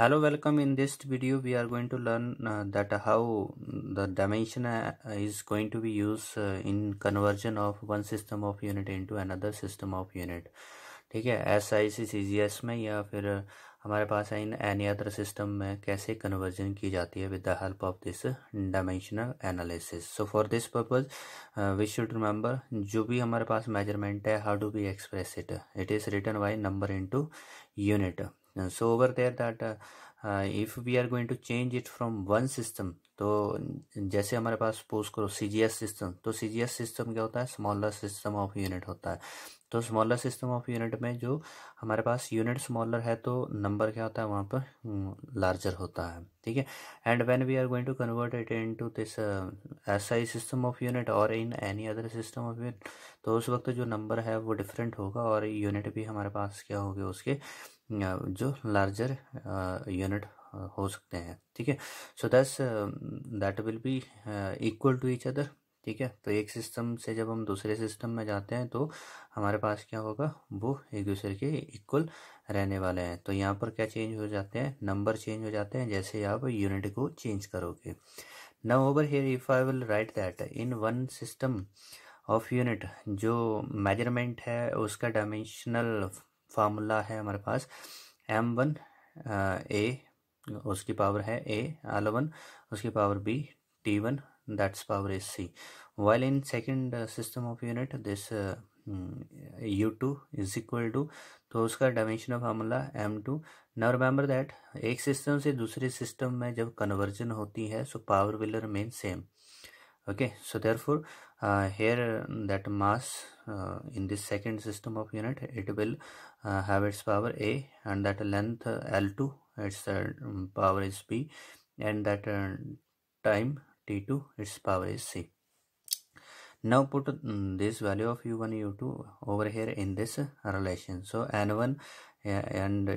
hello welcome in this video we are going to learn uh, that how the dimension uh, is going to be used uh, in conversion of one system of unit into another system of unit ठीक है S I C C G S में या फिर हमारे पास in any other system में कैसे conversion की जाती है with the help of this dimensional analysis so for this purpose we should remember जो भी हमारे पास मेजरमेंट है how do we express it it is written by number into unit so over there that if we are going to change it from one system तो जैसे हमारे पास suppose करो सी G S system तो सी G S system क्या होता है smaller system of unit होता है तो स्मॉलर सिस्टम ऑफ यूनिट में जो हमारे पास यूनिट स्मॉलर है तो नंबर क्या होता है वहाँ पर लार्जर हम्म, होता है ठीक है and when we are going to convert it into this S I system of unit और in any other system of unit तो उस वक्त जो नंबर है वो डिफरेंट होगा और यूनिट भी हमारे पास क्या होगी उसके जो लार्जर यूनिट हो सकते हैं ठीक है so this that will be equal to each other ठीक है तो एक सिस्टम से जब हम दूसरे सिस्टम में जाते हैं तो हमारे पास क्या होगा वो एक दूसरे के इक्वल रहने वाले हैं तो यहाँ पर क्या चेंज हो जाते हैं नंबर चेंज हो जाते हैं जैसे आप यूनिट को चेंज करोगे now over here if I will write that in one system of unit जो मेजरमेंट है उसका डायमेंशनल फार्मूला है हमारे पास एम वन ए उसकी पावर है ए एल वन उसकी power b T one that's power is c while in second system of unit this U two is equal to तो उसका dimension formula M two now remember that एक सिस्टम से दूसरे सिस्टम में जब कन्वर्जन होती है so power will remain same okay so therefore uh, here that mass uh, in this second system of unit it will uh, have its power a and that length l2 its uh, power is b and that uh, time t2 its power is c now put mm, this value of u1 u2 over here in this relation so n1 uh, and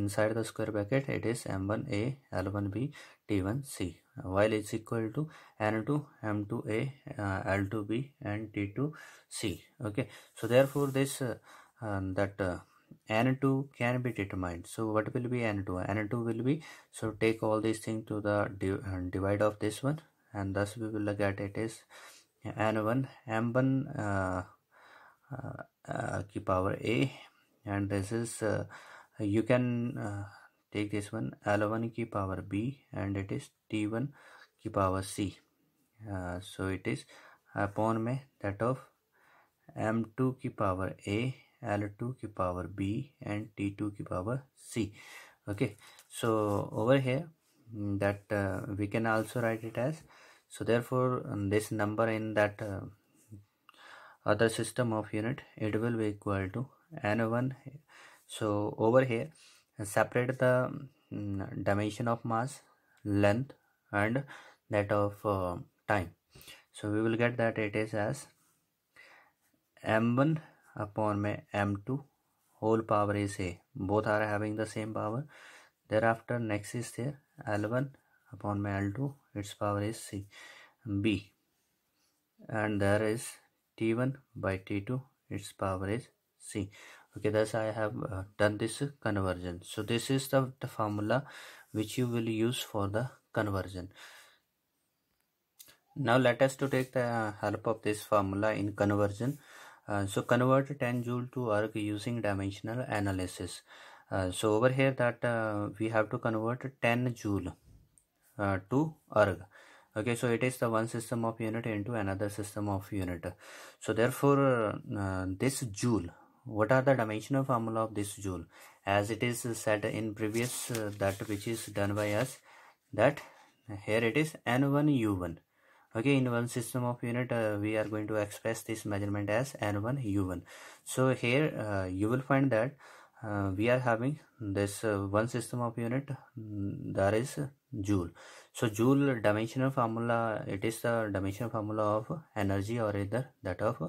inside the square bracket it is m1a l1b t1c while it's equal to n2 m2a uh, l2b and t2c okay so therefore this uh, um, that uh, n2 can be determined so what will be n2 n2 will be so take all these things to the di uh, divide of this one and thus we will look at it is n1 m1 uh, uh, uh power a and this is uh, you can take this one L1 key power B and it is T1 key power C uh, so it is upon me that of M2 key power A L2 key power B and T2 key power C okay so over here mm, that uh, we can also write it as so therefore um, this number in that uh, other system of unit it will be equal to n1 so over here separate the mm, dimension of mass length and that of uh, time so we will get that it is as m1 upon m2 whole power is a both are having the same power thereafter next is there l1 upon l2 its power is c b and there is t1 by t2 its power is c okay thus i have uh, done this conversion so this is the, the formula which you will use for the conversion now let us to take the help of this formula in conversion uh, so convert 10 joule to erg using dimensional analysis uh, so over here that uh, we have to convert 10 joule uh, to erg okay so it is the one system of unit into another system of unit so therefore uh, this joule what are the dimensional formula of this joule? As it is said in previous uh, that which is done by us that here it is n1 u1 okay in one system of unit uh, we are going to express this measurement as n1 u1 so here uh, you will find that uh, we are having this uh, one system of unit mm, that is joule so joule dimensional formula it is the dimensional formula of energy or either that of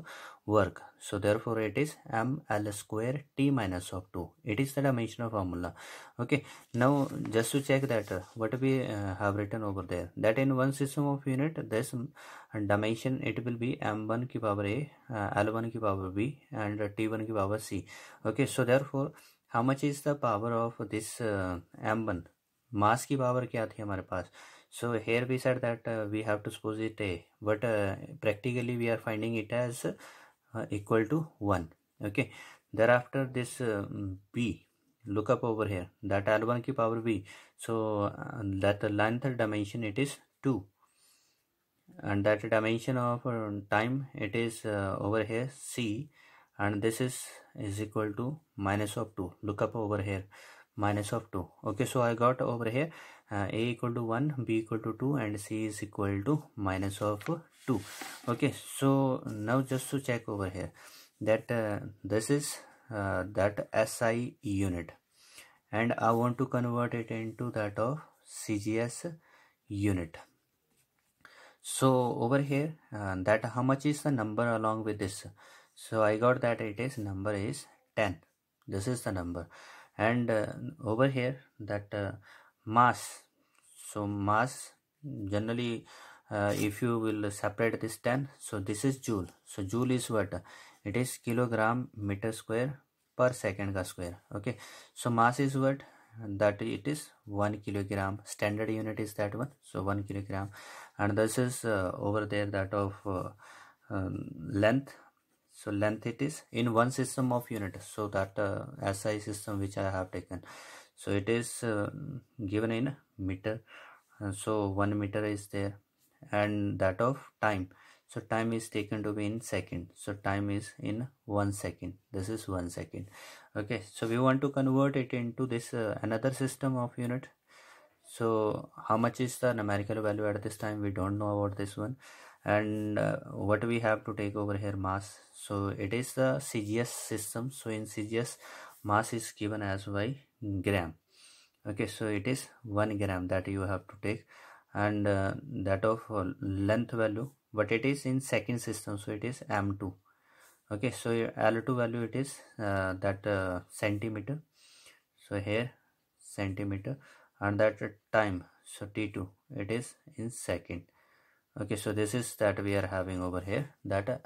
work so therefore it is m l square t minus of 2 it is the dimensional formula okay now just to check that uh, what we uh, have written over there that in one system of unit this um, dimension it will be m1 ki power a uh, l1 ki power b and uh, t1 ki power c okay so therefore how much is the power of this uh, m1 mass ki power kya thi hamare paas so here we said that uh, we have to suppose it a but practically we are finding it as uh, equal to 1 okay thereafter this b uh, mm, look up over here that r1 ki power b so uh, that the length dimension it is 2 and that dimension of uh, time it is over here c and this is is equal to minus of 2 look up over here minus of 2 okay so i got over here uh, a equal to 1 b equal to 2 and c is equal to minus of 2 okay so now just to check over here that uh, this is uh, that SI unit and I want to convert it into that of CGS unit so over here uh, that how much is the number along with this so I got that it is number is 10 this is the number and uh, over here that uh, mass so mass generally uh, if you will separate this 10 so this is joule so joule is what it is kilogram meter square per second ka square okay so mass is what that it is 1 kilogram standard unit is that one so 1 kilogram and this is uh, over there that of uh, um, length so length it is in one system of unit so that uh, SI system which I have taken so it is um, given in meter uh, so 1 meter is there and that of time so time is taken to be in second so time is in one second this is one second okay so we want to convert it into this uh, another system of unit so how much is the numerical value at this time we don't know about this one and uh, what we have to take over here mass so it is the cgs system so in cgs mass is given as why gram okay so it is one gram that you have to take and uh, that of uh, length value but it is in second system so it is m2 okay so l2 value it is uh, that uh, centimeter so here centimeter and that time so t2 it is in second okay so this is that we are having over here that uh,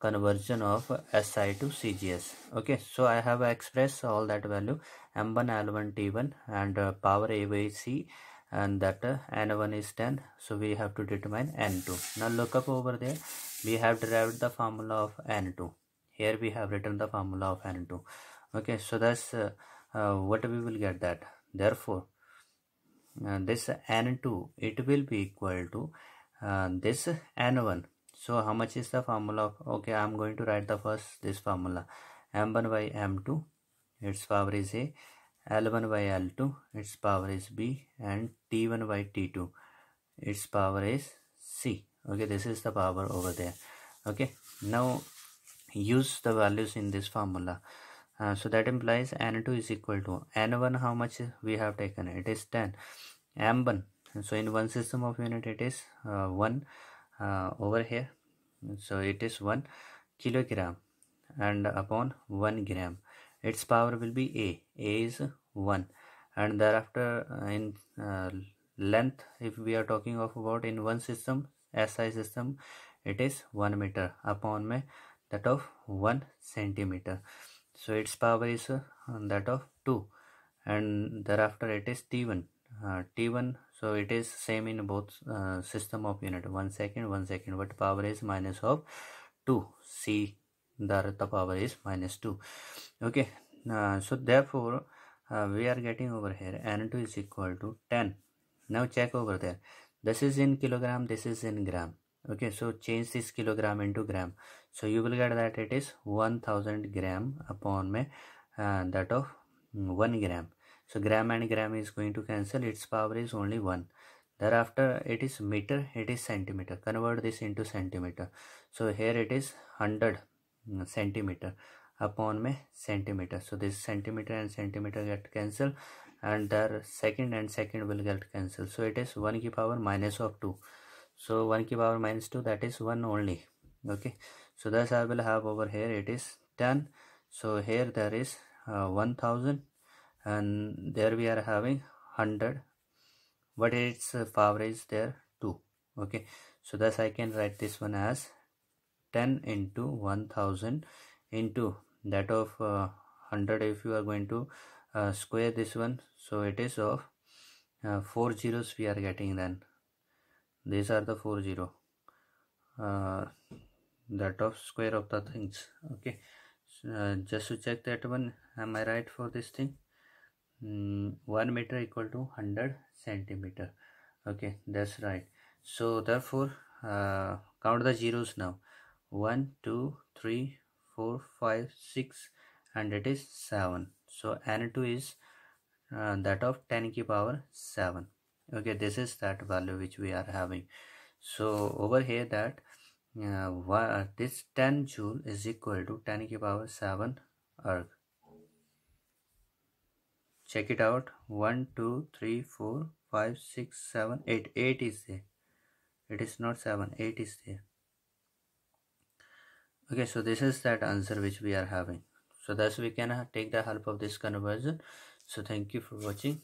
conversion of SI to CGS okay so I have expressed all that value m1 l1 t1 and uh, power AVC and that uh, n1 is 10 so we have to determine n2 now look up over there we have derived the formula of n2 here we have written the formula of n2 okay so that's uh, uh, what we will get that therefore uh, this n2 it will be equal to uh, this n1 so how much is the formula of okay i'm going to write the first this formula m1 by m2 its power is a L1 by L2 its power is B and T1 by T2 its power is C okay this is the power over there okay now use the values in this formula uh, so that implies N2 is equal to N1 how much we have taken it is 10 M1 so in one system of unit it is uh, 1 uh, over here so it is 1 kilogram and upon 1 gram its power will be a a is 1 and thereafter uh, in uh, length if we are talking of about in one system SI system it is 1 meter upon me that of 1 centimeter so its power is uh, that of 2 and thereafter it is t1 uh, t1 so it is same in both uh, system of unit 1 second 1 second but power is minus of 2 c the, the power is minus 2 okay uh, so therefore uh, we are getting over here n2 is equal to 10 now check over there this is in kilogram this is in gram okay so change this kilogram into gram so you will get that it is 1000 gram upon me uh, that of 1 gram so gram and gram is going to cancel its power is only 1 thereafter it is meter it is centimeter convert this into centimeter so here it is 100 centimeter upon me centimeter so this centimeter and centimeter get cancelled and their second and second will get cancelled so it is 1 की power minus of 2 so 1 की power minus 2 that is 1 only okay so thus I will have over here it is 10 so here there is uh, 1000 and there we are having 100 but its power is there 2 okay so thus I can write this one as 10 into 1000 into that of uh, 100 if you are going to uh, square this one so it is of uh, four zeros we are getting then these are the four zero uh, that of square of the things okay so, uh, just to check that one am i right for this thing mm, 1 meter equal to 100 centimeter okay that's right so therefore uh, count the zeros now 1 2 3 4 5 6 and it is 7 so n2 is uh, that of 10 key power 7 okay this is that value which we are having so over here that uh, uh this 10 joule is equal to 10 key power 7 erg check it out 1 2 3 4 5 6 7 8 8 is there it is not 7 8 is there okay so this is that answer which we are having so thus we can take the help of this conversion so thank you for watching